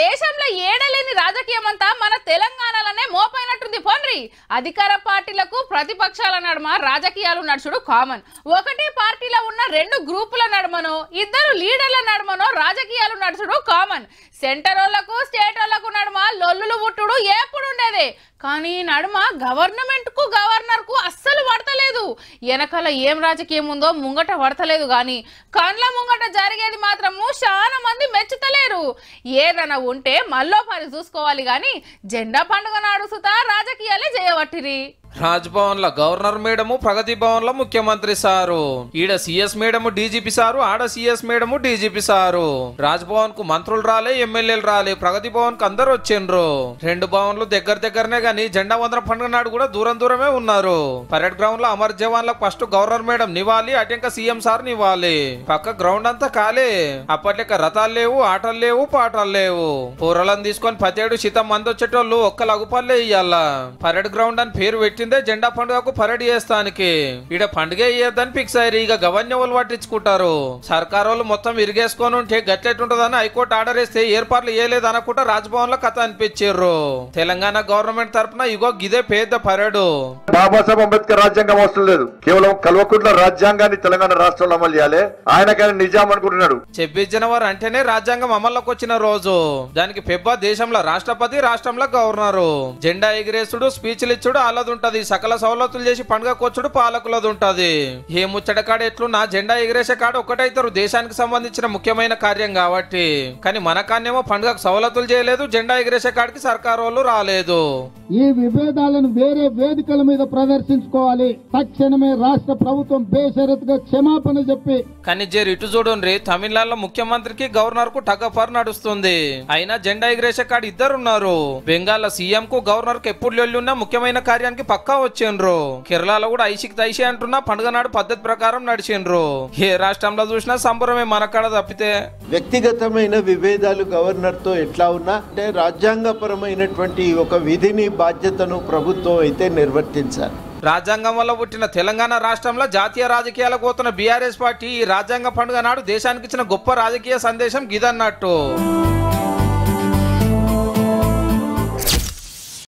దేశంలో ఏడలేని రాజకీయం అంతా మన తెలంగాణలోనే మోపైనట్టుంది పండ్రి అధికార పార్టీలకు ప్రతిపక్షాల నడుమ రాజకీయాలు నడుచుడు కామన్ ఒకటి పార్టీలో ఉన్న రెండు గ్రూపుల నడుమనో ఇద్దరు లీడర్ల నడుమను రాజకీయాలు నడుచుడు కామన్ సెంటర్ వాళ్ళకు స్టేట్ వాళ్ళకు నడుమ లొల్లులు పుట్టుడు ఎప్పుడు ఉండేదే కానీ నడుమ గవర్నమెంట్ కు గవర్నర్ కు అస్సలు పడతలేదు వెనకాల ఏం రాజకీయం ఉందో ముంగట పడతలేదు కానీ కండ్ల ముంగట జరిగేది మాత్రము చాలా మంది మెచ్చుతలేదు మీరు ఏదైనా ఉంటే మల్లో పని చూసుకోవాలి కానీ జెండా పండుగ నడుస్తా రాజకీయాలే చేయవట్టిరి లో గవర్నర్ మేడము ప్రగతి లో ముఖ్యమంత్రి సారు ఈడ సిఎస్ మేడము డీజీపీ సారు ఆడ CS madam DGP sir Raj Bhavan కు మంత్రులు రాలే ఎమ్మెల్యేలు రాలే ప్రగతి భవన్ కు అందరు వచ్చిండ్రు రెండు భవన్లు దగ్గర దగ్గరనే గాని జెండా వందన పండుగ నాడు కూడా దూరం దూరమే ఉన్నారు పరేడ్ గ్రౌండ్ లో అమర్ జవాన్లకు ఫస్ట్ గవర్నర్ మేడం నివాలి ఇంకా సీఎం సార్ నివ్వాలి పక్క గ్రౌండ్ అంతా కాలే అప్పట్లెక్క రథాలు లేవు ఆటలు లేవు పాటలు లేవు పూరలను తీసుకొని పతేడు శీతం మంది వచ్చేటోళ్ళు ఒక్క లగుపల్లే ఇయ్యాల పరేడ్ గ్రౌండ్ అని పేరు పెట్టింది ముందే జెండా పండుగకు పరేడ్ చేస్తానికి ఈడ పండుగ ఇయ్యద్దని ఫిక్స్ అయ్యారు ఇక వాళ్ళు పట్టించుకుంటారు సర్కార్ వాళ్ళు మొత్తం ఇరిగేసుకొని ఉంటే గట్లెట్టుంటదని హైకోర్టు ఆర్డర్ ఇస్తే ఏర్పాట్లు వేయలేదు అనుకుంటా రాజ్భవన్ లో కథ అనిపించారు తెలంగాణ గవర్నమెంట్ తరఫున ఇగో గిదే పేద పరేడు బాబాసాహెబ్ అంబేద్కర్ రాజ్యాంగం అవసరం లేదు కేవలం కల్వకుంట్ల రాజ్యాంగాన్ని తెలంగాణ రాష్ట్రంలో అమలు చేయాలి కానీ నిజాం అనుకుంటున్నాడు చెప్పించిన వారు అంటేనే రాజ్యాంగం అమల్లోకి వచ్చిన రోజు దానికి పెబ్బా దేశంలో రాష్ట్రపతి రాష్ట్రంలో గవర్నరు జెండా ఎగిరేసుడు స్పీచ్లు ఇచ్చుడు అల్లదుంటది సకల సవలతులు చేసి పండుగ కూర్చుడు పాలకులది ఉంటుంది ఏ ముచ్చట కాడ ఎట్లున్నా జెండా ఎగిరేసే కాడ ఒకటైతారు దేశానికి సంబంధించిన ముఖ్యమైన కార్యం కాబట్టి కానీ మన కాన్నేమో పండుగకు సవలతులు చేయలేదు జెండా ఎగిరేసే కాడికి సర్కార్ వాళ్ళు రాలేదు ఈ విభేదాలను వేరే వేదికల మీద ప్రదర్శించుకోవాలి తక్షణమే రాష్ట్ర ప్రభుత్వం బేషరతుగా క్షమాపణ చెప్పి కానీ జేరు ఇటు చూడండి తమిళనాడులో ముఖ్యమంత్రికి గవర్నర్ కు టగఫర్ నడుస్తుంది అయినా జెండా ఎగిరేసే కాడ ఇద్దరున్నారు బెంగాల్ సీఎం కు గవర్నర్ కు ఎప్పుడు లొల్లున్నా ముఖ్యమైన కార్యానికి పక్క పక్కా వచ్చిండ్రు కేరళలో కూడా ఐసికి దైషి అంటున్నా పండుగ నాడు పద్ధతి ప్రకారం నడిచిండ్రు ఏ రాష్ట్రంలో చూసినా సంబరమే మనకాడ తప్పితే వ్యక్తిగతమైన విభేదాలు గవర్నర్ తో ఎట్లా ఉన్నా అంటే రాజ్యాంగపరమైనటువంటి ఒక విధిని బాధ్యతను ప్రభుత్వం అయితే నిర్వర్తించాలి రాజ్యాంగం వల్ల పుట్టిన తెలంగాణ రాష్ట్రంలో జాతీయ రాజకీయాల కోతున్న బీఆర్ఎస్ పార్టీ ఈ రాజ్యాంగ పండుగ నాడు దేశానికి ఇచ్చిన గొప్ప రాజకీయ సందేశం గిదన్నట్టు